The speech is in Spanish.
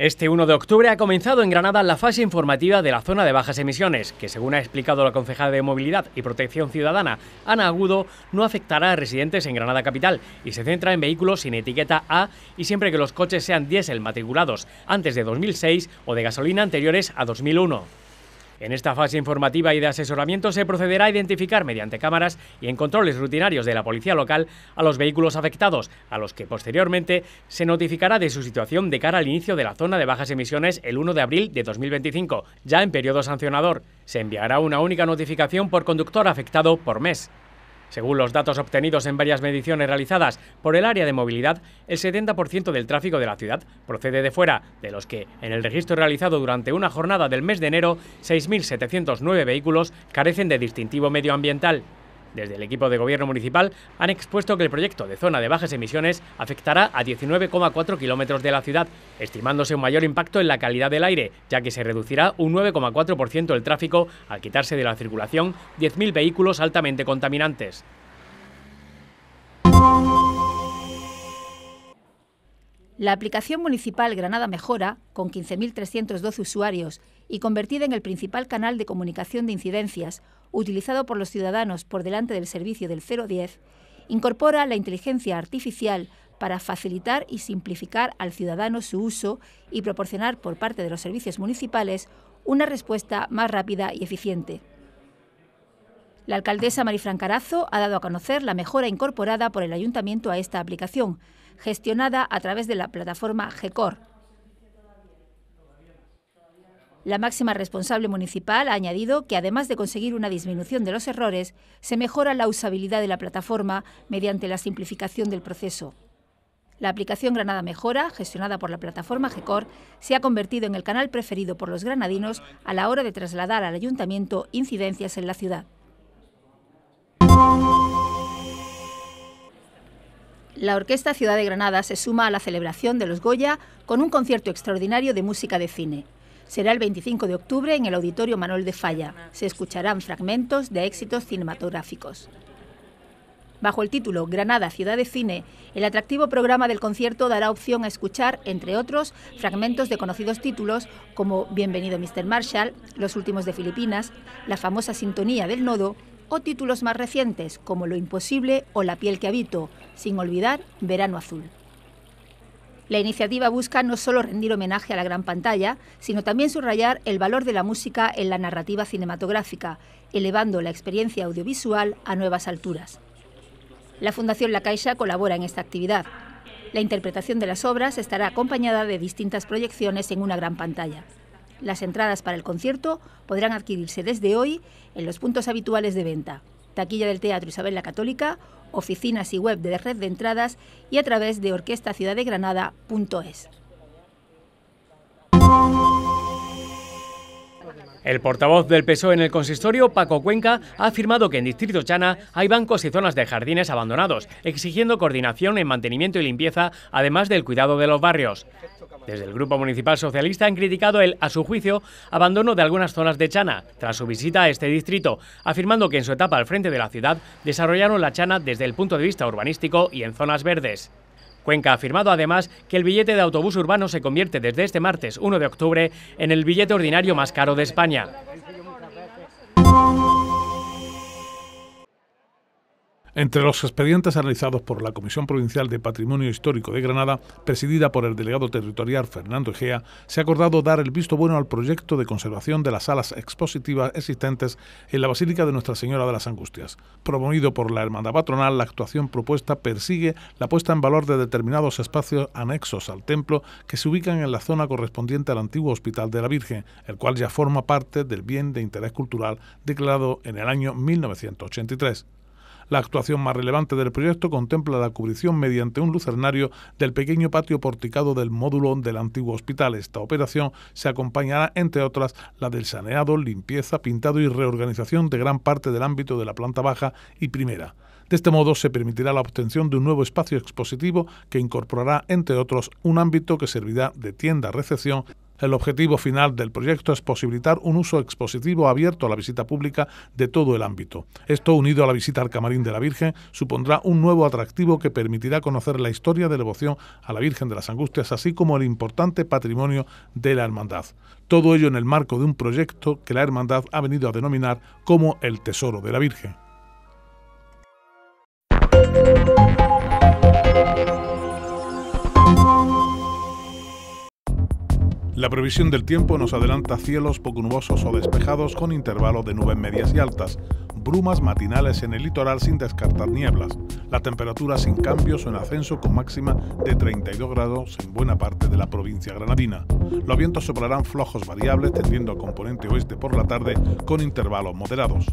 Este 1 de octubre ha comenzado en Granada la fase informativa de la zona de bajas emisiones, que según ha explicado la concejala de Movilidad y Protección Ciudadana, Ana Agudo, no afectará a residentes en Granada Capital y se centra en vehículos sin etiqueta A y siempre que los coches sean diésel matriculados antes de 2006 o de gasolina anteriores a 2001. En esta fase informativa y de asesoramiento se procederá a identificar mediante cámaras y en controles rutinarios de la policía local a los vehículos afectados, a los que posteriormente se notificará de su situación de cara al inicio de la zona de bajas emisiones el 1 de abril de 2025, ya en periodo sancionador. Se enviará una única notificación por conductor afectado por mes. Según los datos obtenidos en varias mediciones realizadas por el área de movilidad, el 70% del tráfico de la ciudad procede de fuera, de los que, en el registro realizado durante una jornada del mes de enero, 6.709 vehículos carecen de distintivo medioambiental. Desde el equipo de gobierno municipal han expuesto que el proyecto de zona de bajas emisiones afectará a 19,4 kilómetros de la ciudad, estimándose un mayor impacto en la calidad del aire, ya que se reducirá un 9,4% el tráfico al quitarse de la circulación 10.000 vehículos altamente contaminantes. La aplicación municipal Granada Mejora, con 15.312 usuarios y convertida en el principal canal de comunicación de incidencias, utilizado por los ciudadanos por delante del servicio del 010, incorpora la inteligencia artificial para facilitar y simplificar al ciudadano su uso y proporcionar por parte de los servicios municipales una respuesta más rápida y eficiente. La alcaldesa Marifran Carazo ha dado a conocer la mejora incorporada por el ayuntamiento a esta aplicación, gestionada a través de la plataforma GECOR, la máxima responsable municipal ha añadido que, además de conseguir una disminución de los errores, se mejora la usabilidad de la plataforma mediante la simplificación del proceso. La aplicación Granada Mejora, gestionada por la plataforma GECOR, se ha convertido en el canal preferido por los granadinos a la hora de trasladar al ayuntamiento incidencias en la ciudad. La Orquesta Ciudad de Granada se suma a la celebración de los Goya con un concierto extraordinario de música de cine. Será el 25 de octubre en el Auditorio Manuel de Falla. Se escucharán fragmentos de éxitos cinematográficos. Bajo el título Granada, Ciudad de Cine, el atractivo programa del concierto dará opción a escuchar, entre otros, fragmentos de conocidos títulos como Bienvenido Mr. Marshall, Los Últimos de Filipinas, la famosa Sintonía del Nodo o títulos más recientes como Lo Imposible o La piel que habito, sin olvidar Verano Azul. La iniciativa busca no solo rendir homenaje a la gran pantalla, sino también subrayar el valor de la música en la narrativa cinematográfica, elevando la experiencia audiovisual a nuevas alturas. La Fundación La Caixa colabora en esta actividad. La interpretación de las obras estará acompañada de distintas proyecciones en una gran pantalla. Las entradas para el concierto podrán adquirirse desde hoy en los puntos habituales de venta taquilla del Teatro Isabel la Católica, oficinas y web de Red de Entradas y a través de orquestaciudadegranada.es. El portavoz del PSOE en el consistorio, Paco Cuenca, ha afirmado que en Distrito Chana hay bancos y zonas de jardines abandonados, exigiendo coordinación en mantenimiento y limpieza, además del cuidado de los barrios. Desde el Grupo Municipal Socialista han criticado el, a su juicio, abandono de algunas zonas de Chana tras su visita a este distrito, afirmando que en su etapa al frente de la ciudad desarrollaron la Chana desde el punto de vista urbanístico y en zonas verdes. Cuenca ha afirmado además que el billete de autobús urbano se convierte desde este martes 1 de octubre en el billete ordinario más caro de España. Entre los expedientes analizados por la Comisión Provincial de Patrimonio Histórico de Granada, presidida por el delegado territorial Fernando Egea, se ha acordado dar el visto bueno al proyecto de conservación de las salas expositivas existentes en la Basílica de Nuestra Señora de las Angustias. Promovido por la Hermandad Patronal, la actuación propuesta persigue la puesta en valor de determinados espacios anexos al templo que se ubican en la zona correspondiente al antiguo Hospital de la Virgen, el cual ya forma parte del bien de interés cultural declarado en el año 1983. La actuación más relevante del proyecto contempla la cubrición mediante un lucernario del pequeño patio porticado del módulo del antiguo hospital. Esta operación se acompañará, entre otras, la del saneado, limpieza, pintado y reorganización de gran parte del ámbito de la planta baja y primera. De este modo se permitirá la obtención de un nuevo espacio expositivo que incorporará, entre otros, un ámbito que servirá de tienda-recepción el objetivo final del proyecto es posibilitar un uso expositivo abierto a la visita pública de todo el ámbito. Esto, unido a la visita al camarín de la Virgen, supondrá un nuevo atractivo que permitirá conocer la historia de la devoción a la Virgen de las Angustias, así como el importante patrimonio de la Hermandad. Todo ello en el marco de un proyecto que la Hermandad ha venido a denominar como el Tesoro de la Virgen. La previsión del tiempo nos adelanta cielos poco nubosos o despejados con intervalos de nubes medias y altas, brumas matinales en el litoral sin descartar nieblas, la temperatura sin cambios o en ascenso con máxima de 32 grados en buena parte de la provincia granadina. Los vientos soplarán flojos variables tendiendo a componente oeste por la tarde con intervalos moderados.